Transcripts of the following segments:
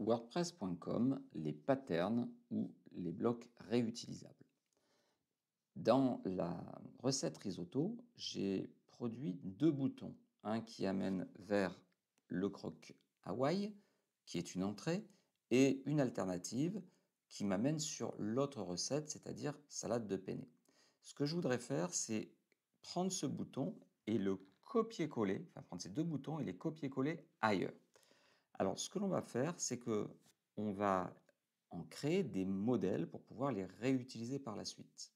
WordPress.com, les patterns ou les blocs réutilisables. Dans la recette risotto, j'ai produit deux boutons. Un qui amène vers le croque Hawaï, qui est une entrée, et une alternative qui m'amène sur l'autre recette, c'est-à-dire salade de penne. Ce que je voudrais faire, c'est prendre ce bouton et le copier-coller, enfin prendre ces deux boutons et les copier-coller ailleurs. Alors, ce que l'on va faire, c'est que on va en créer des modèles pour pouvoir les réutiliser par la suite.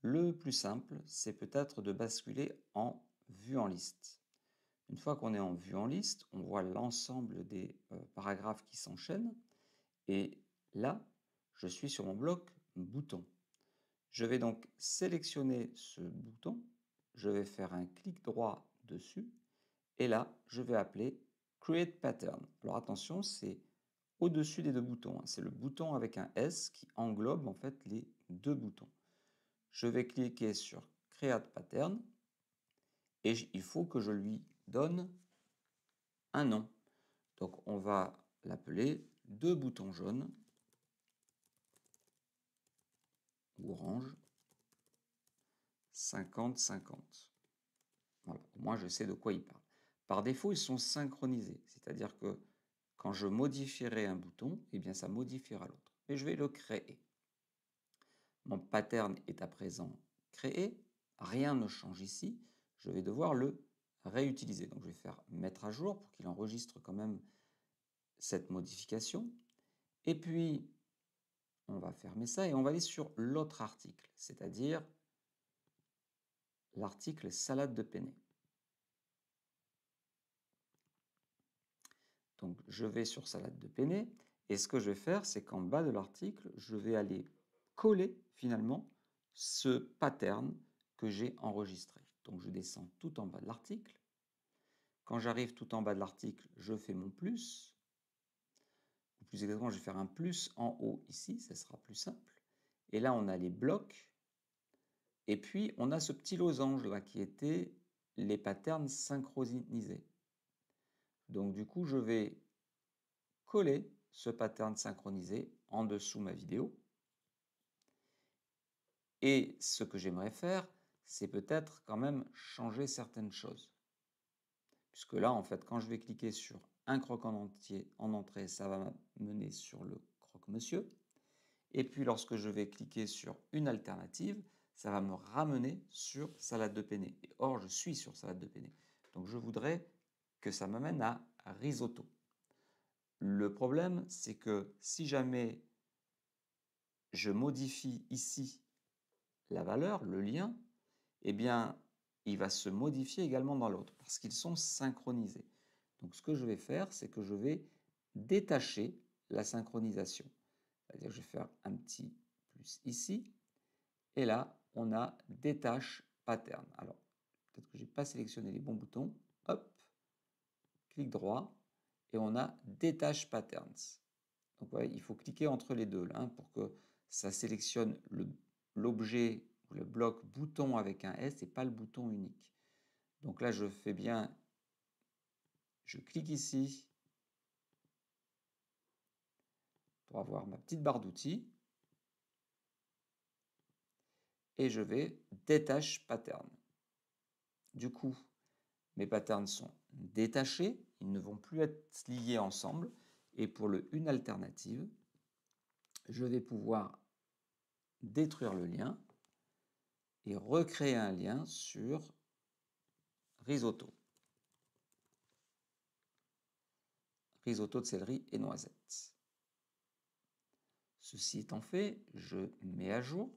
Le plus simple, c'est peut-être de basculer en vue en liste. Une fois qu'on est en vue en liste, on voit l'ensemble des euh, paragraphes qui s'enchaînent. Et là, je suis sur mon bloc bouton. Je vais donc sélectionner ce bouton. Je vais faire un clic droit dessus. Et là, je vais appeler Create Pattern. Alors attention, c'est au-dessus des deux boutons. Hein. C'est le bouton avec un S qui englobe en fait les deux boutons. Je vais cliquer sur Create Pattern et il faut que je lui donne un nom. Donc on va l'appeler deux boutons jaunes ou orange 50-50. Voilà, je sais de quoi il parle. Par défaut, ils sont synchronisés, c'est-à-dire que quand je modifierai un bouton, eh bien ça modifiera l'autre. et je vais le créer. Mon pattern est à présent créé, rien ne change ici, je vais devoir le réutiliser. Donc je vais faire mettre à jour pour qu'il enregistre quand même cette modification. Et puis, on va fermer ça et on va aller sur l'autre article, c'est-à-dire l'article salade de penne. Donc je vais sur salade de penne et ce que je vais faire, c'est qu'en bas de l'article, je vais aller coller finalement ce pattern que j'ai enregistré. Donc je descends tout en bas de l'article. Quand j'arrive tout en bas de l'article, je fais mon plus. plus exactement, je vais faire un plus en haut ici, ça sera plus simple. Et là, on a les blocs. Et puis, on a ce petit losange là qui était les patterns synchronisés. Donc du coup, je vais coller ce pattern synchronisé en dessous ma vidéo. Et ce que j'aimerais faire, c'est peut-être quand même changer certaines choses. Puisque là, en fait, quand je vais cliquer sur un croque en entier en entrée, ça va mener sur le croque-monsieur. Et puis lorsque je vais cliquer sur une alternative, ça va me ramener sur salade de penne. or, je suis sur salade de penne. Donc je voudrais que ça m'amène à risotto. Le problème, c'est que si jamais je modifie ici la valeur, le lien, eh bien, il va se modifier également dans l'autre, parce qu'ils sont synchronisés. Donc ce que je vais faire, c'est que je vais détacher la synchronisation. C'est-à-dire je vais faire un petit plus ici, et là, on a détache pattern. Alors, peut-être que je n'ai pas sélectionné les bons boutons clic droit, et on a Détache Patterns. Donc il faut cliquer entre les deux hein, pour que ça sélectionne l'objet ou le bloc bouton avec un S et pas le bouton unique. Donc là, je fais bien, je clique ici pour avoir ma petite barre d'outils et je vais détache pattern. Du coup, patterns sont détachés, ils ne vont plus être liés ensemble. Et pour le une alternative, je vais pouvoir détruire le lien et recréer un lien sur risotto. Risotto de céleri et noisettes. Ceci étant fait, je mets à jour.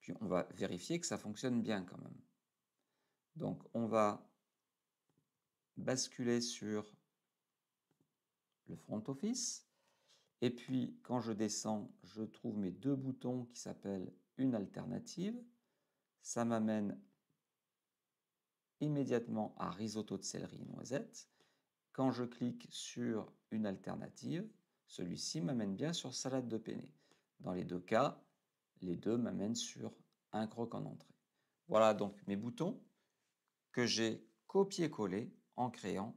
Puis on va vérifier que ça fonctionne bien quand même. Donc on va basculer sur le front office. Et puis quand je descends, je trouve mes deux boutons qui s'appellent une alternative. Ça m'amène immédiatement à risotto de céleri noisette. Quand je clique sur une alternative, celui-ci m'amène bien sur salade de penne. Dans les deux cas, les deux m'amènent sur un croc en entrée. Voilà donc mes boutons que j'ai copié-collé en créant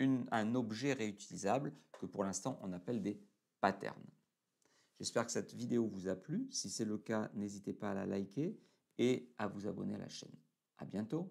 un objet réutilisable que pour l'instant on appelle des patterns. J'espère que cette vidéo vous a plu. Si c'est le cas, n'hésitez pas à la liker et à vous abonner à la chaîne. À bientôt